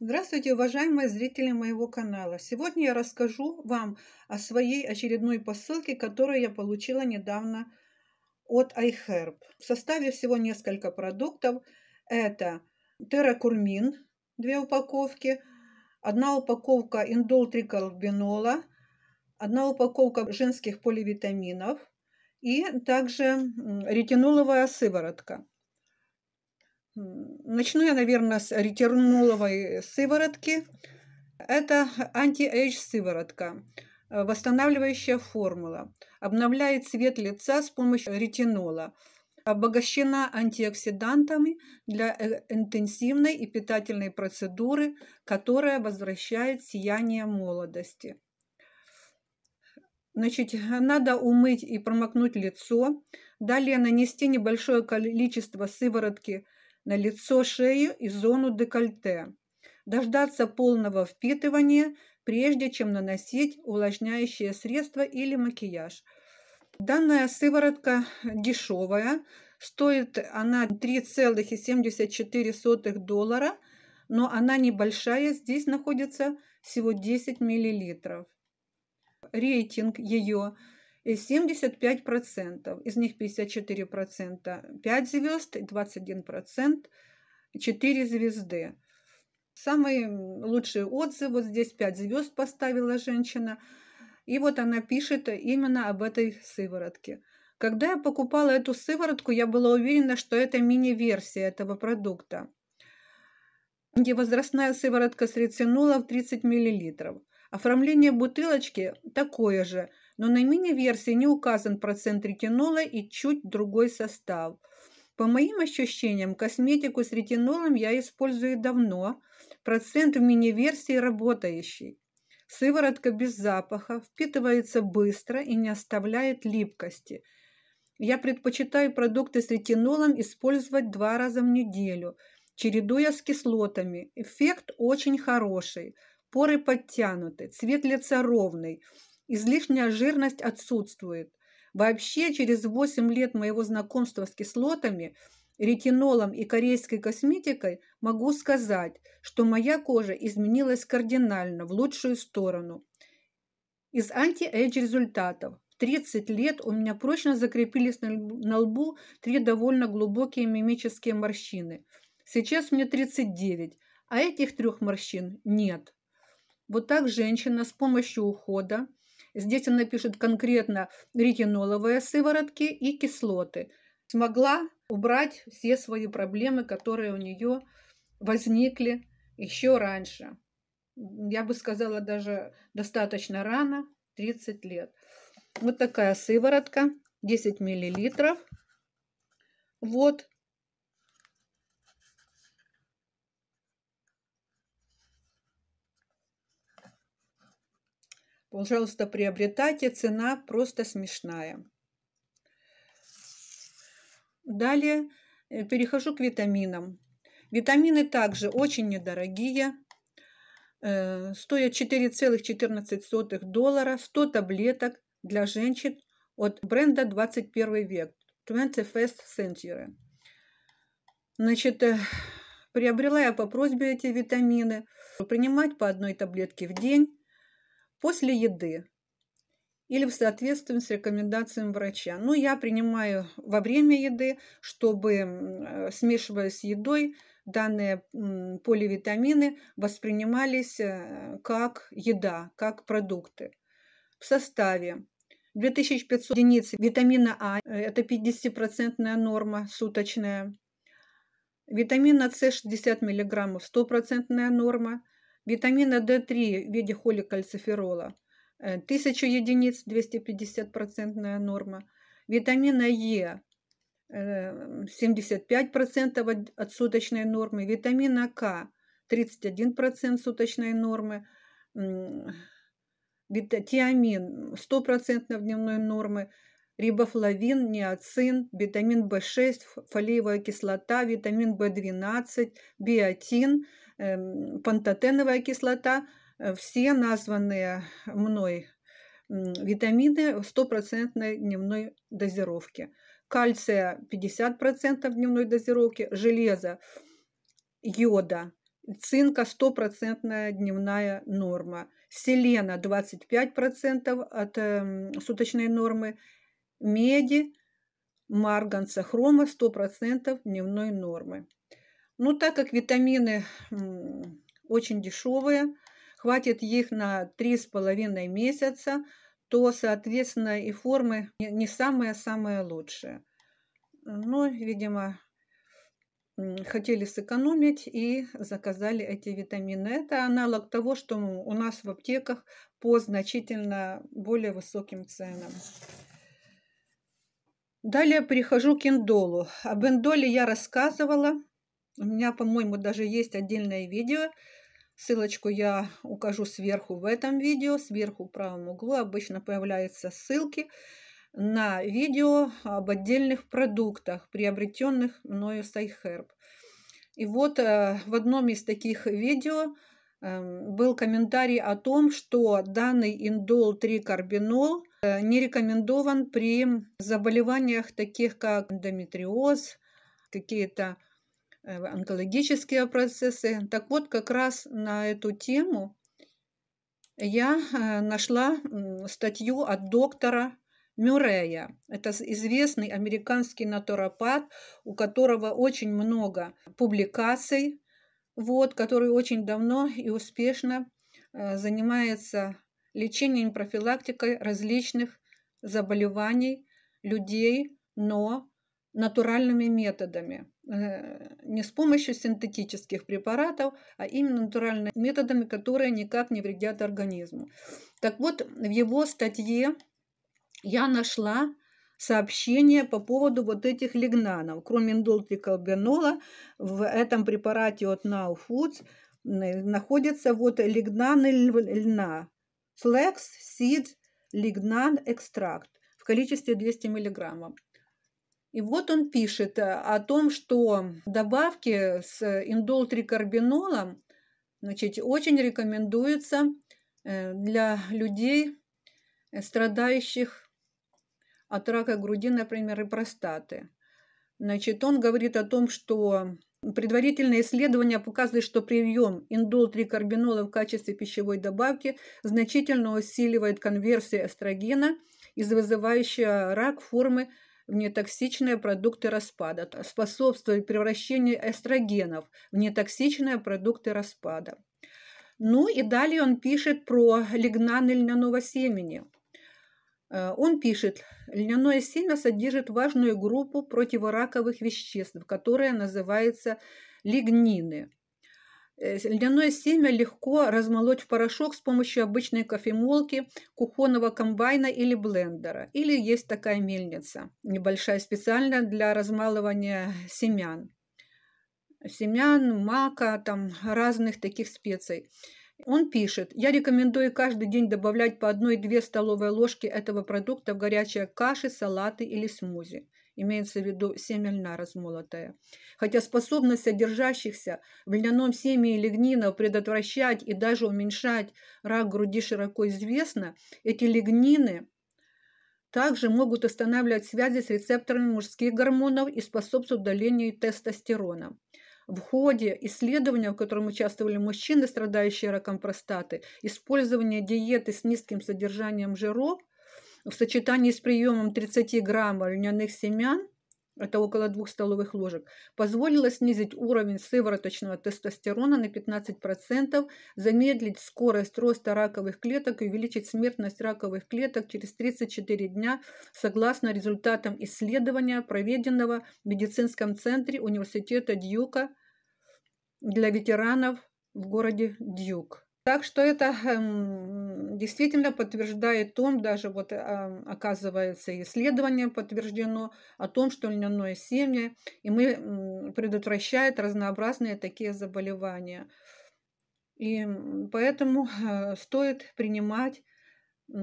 Здравствуйте, уважаемые зрители моего канала! Сегодня я расскажу вам о своей очередной посылке, которую я получила недавно от iHerb. В составе всего несколько продуктов. Это терракурмин, две упаковки, одна упаковка индолтрикалбинола, одна упаковка женских поливитаминов и также ретиноловая сыворотка. Начну я, наверное, с ретинуловой сыворотки. Это анти-эйдж сыворотка, э, восстанавливающая формула. Обновляет цвет лица с помощью ретинола. Обогащена антиоксидантами для э, интенсивной и питательной процедуры, которая возвращает сияние молодости. Значит, надо умыть и промокнуть лицо. Далее нанести небольшое количество сыворотки на лицо, шею и зону декольте. Дождаться полного впитывания, прежде чем наносить увлажняющее средство или макияж. Данная сыворотка дешевая, стоит она 3,74 доллара, но она небольшая, здесь находится всего 10 миллилитров. Рейтинг ее – и 75%, из них 54% 5 звезд, 21% 4 звезды. Самые лучшие отзывы, вот здесь 5 звезд поставила женщина. И вот она пишет именно об этой сыворотке. Когда я покупала эту сыворотку, я была уверена, что это мини-версия этого продукта. Где возрастная сыворотка с рецинола в 30 мл. Оформление бутылочки такое же – но на мини-версии не указан процент ретинола и чуть другой состав. По моим ощущениям, косметику с ретинолом я использую давно. Процент в мини-версии работающий. Сыворотка без запаха, впитывается быстро и не оставляет липкости. Я предпочитаю продукты с ретинолом использовать два раза в неделю, чередуя с кислотами. Эффект очень хороший. Поры подтянуты, цвет лица ровный – Излишняя жирность отсутствует. Вообще, через 8 лет моего знакомства с кислотами, ретинолом и корейской косметикой могу сказать, что моя кожа изменилась кардинально в лучшую сторону. Из анти-эйдж результатов. В 30 лет у меня прочно закрепились на лбу три довольно глубокие мимические морщины. Сейчас мне 39, а этих трех морщин нет. Вот так женщина с помощью ухода – Здесь она пишет конкретно ретиноловые сыворотки и кислоты. Смогла убрать все свои проблемы, которые у нее возникли еще раньше. Я бы сказала, даже достаточно рано, 30 лет. Вот такая сыворотка, 10 миллилитров. Вот Пожалуйста, приобретайте, цена просто смешная. Далее э, перехожу к витаминам. Витамины также очень недорогие, э, стоят 4,14 доллара, 100 таблеток для женщин от бренда 21 век, 21st Century. Значит, э, приобрела я по просьбе эти витамины. Принимать по одной таблетке в день После еды или в соответствии с рекомендациями врача. Ну, я принимаю во время еды, чтобы, смешивая с едой, данные поливитамины воспринимались э, как еда, как продукты. В составе 2500 единиц витамина А, э, это 50% норма суточная, витамина С 60 мг, 100% норма, витамина D3 в виде холикальциферола 1000 э, единиц, 250% норма, витамина Е 75% э, от суточной нормы, витамина К 31% суточной нормы, тиамин 100% дневной нормы, рибофлавин, неоцин, витамин В6, фолиевая кислота, витамин В12, биотин – Эм, пантотеновая кислота. Э, все названные мной витамины в стопроцентной дневной дозировке. Кальция 50% дневной дозировки, железа, йода, цинка 100% дневная норма, селена 25% от э, суточной нормы, меди, марганца, хрома 100% дневной нормы. Но ну, так как витамины очень дешевые, хватит их на 3,5 месяца, то, соответственно, и формы не самые-самые лучшие. Но, видимо, хотели сэкономить и заказали эти витамины. Это аналог того, что у нас в аптеках по значительно более высоким ценам. Далее перехожу к индолу. Об индоле я рассказывала. У меня, по-моему, даже есть отдельное видео. Ссылочку я укажу сверху в этом видео. Сверху в правом углу обычно появляются ссылки на видео об отдельных продуктах, приобретенных мною с iHerb. И вот э, в одном из таких видео э, был комментарий о том, что данный индол 3 карбинол э, не рекомендован при заболеваниях таких как эндометриоз, какие-то Э, онкологические процессы. Так вот, как раз на эту тему я э, нашла статью от доктора Мюррея. Это известный американский натуропат, у которого очень много публикаций, вот, который очень давно и успешно э, занимается лечением и профилактикой различных заболеваний людей, но натуральными методами. Э, не с помощью синтетических препаратов, а именно натуральными методами, которые никак не вредят организму. Так вот, в его статье я нашла сообщение по поводу вот этих лигнанов. Кроме индолтрикалбенола, в этом препарате от Now Foods э, находятся вот лигнаны льна. Flex Seed Lignan Extract в количестве 200 миллиграммов. И вот он пишет э, о том, что добавки с индолтрикарбинолом значит, очень рекомендуются э, для людей, э, страдающих от рака груди, например, и простаты. Значит, он говорит о том, что предварительные исследования показывают, что прием индол-3-карбинола в качестве пищевой добавки значительно усиливает конверсию эстрогена из вызывающего рак формы в нетоксичные продукты распада, способствует превращению эстрогенов в нетоксичные продукты распада. Ну и далее он пишет про лигнан льняного семени. Э, он пишет, льняное семя содержит важную группу противораковых веществ, которая называется лигнины. Э, льняное семя легко размолоть в порошок с помощью обычной кофемолки, кухонного комбайна или блендера. Или есть такая мельница, небольшая специально для размалывания семян. Семян, мака, там разных таких специй. Он пишет, я рекомендую каждый день добавлять по 1-2 столовые ложки этого продукта в горячие каши, салаты или смузи имеется в виду семя льна размолотое. Хотя способность содержащихся в льняном семени лигнинов предотвращать и даже уменьшать рак груди широко известна, эти лигнины также могут останавливать связи с рецепторами мужских гормонов и способствуют удалению тестостерона. В ходе исследования, в котором участвовали мужчины, страдающие раком простаты, использование диеты с низким содержанием жиров – в сочетании с приемом 30 грамма льняных семян, это около двух столовых ложек, позволило снизить уровень сывороточного тестостерона на 15%, замедлить скорость роста раковых клеток и увеличить смертность раковых клеток через 34 дня, согласно результатам исследования, проведенного в медицинском центре университета Дьюка для ветеранов в городе Дьюк. Так что это эм, действительно подтверждает том, даже вот а, оказывается исследование подтверждено о том, что льняное семя и мы предотвращает разнообразные такие заболевания. И поэтому э, стоит принимать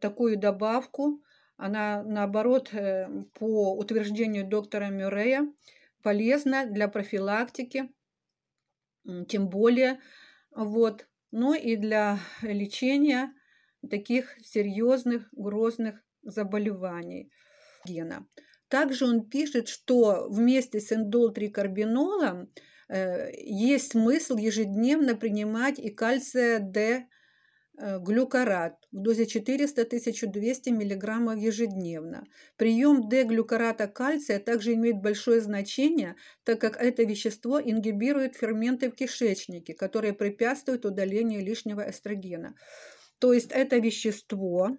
такую добавку. Она, наоборот, э, по утверждению доктора Мюррея, полезна для профилактики, тем более, вот, ну и для лечения таких серьезных грозных заболеваний гена. Также он пишет, что вместе с эндолтрикарбинолом э, есть смысл ежедневно принимать и кальция Д э, глюкарат в дозе 400-1200 мг ежедневно. Прием Д-глюкарата кальция также имеет большое значение, так как это вещество ингибирует ферменты в кишечнике, которые препятствуют удалению лишнего эстрогена. То есть это вещество,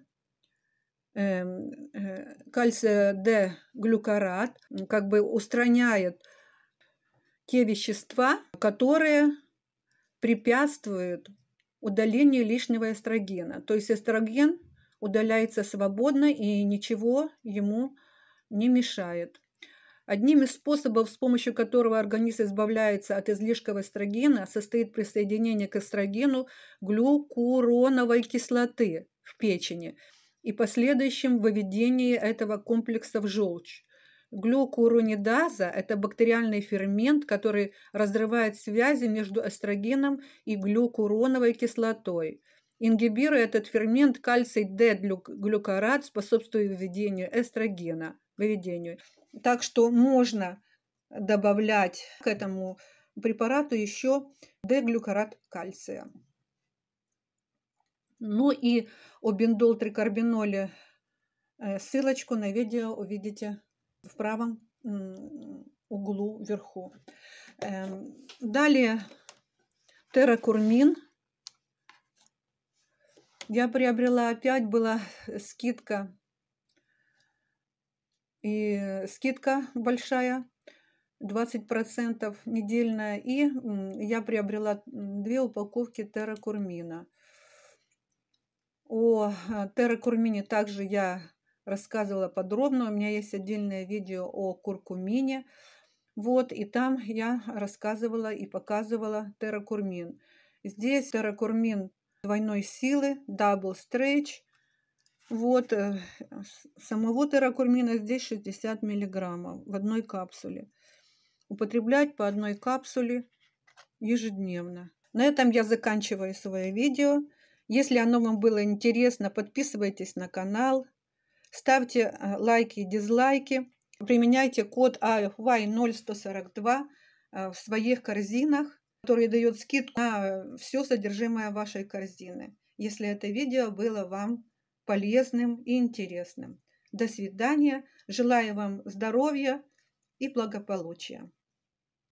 эм, э, кальция Д глюкарат как бы устраняет те вещества, которые препятствуют удалению лишнего эстрогена. То есть эстроген удаляется свободно и ничего ему не мешает. Одним из способов, с помощью которого организм избавляется от излишков эстрогена, состоит присоединение к эстрогену глюкуроновой кислоты в печени и последующем выведении этого комплекса в желчь. Глюкуронидаза – это бактериальный фермент, который разрывает связи между эстрогеном и глюкуроновой кислотой. Ингибируя этот фермент, кальций d глюкорат способствует выведению эстрогена – выведению. Так что можно добавлять к этому препарату еще деглюкарат кальция. Ну и о бендол-трикарбиноле э, ссылочку на видео увидите в правом углу вверху. Эм, далее терракурмин. Я приобрела опять, была скидка и скидка большая, 20% недельная. И я приобрела две упаковки терракурмина. О а, терракурмине также я рассказывала подробно. У меня есть отдельное видео о куркумине. Вот, и там я рассказывала и показывала терракурмин. Здесь терракурмин двойной силы, double stretch – вот, э, самого теракурмина здесь 60 миллиграммов в одной капсуле. Употреблять по одной капсуле ежедневно. На этом я заканчиваю свое видео. Если оно вам было интересно, подписывайтесь на канал, ставьте э, лайки и дизлайки, применяйте код AFY0142 а э, в своих корзинах, который дает скидку на все содержимое вашей корзины, если это видео было вам полезным и интересным. До свидания. Желаю вам здоровья и благополучия.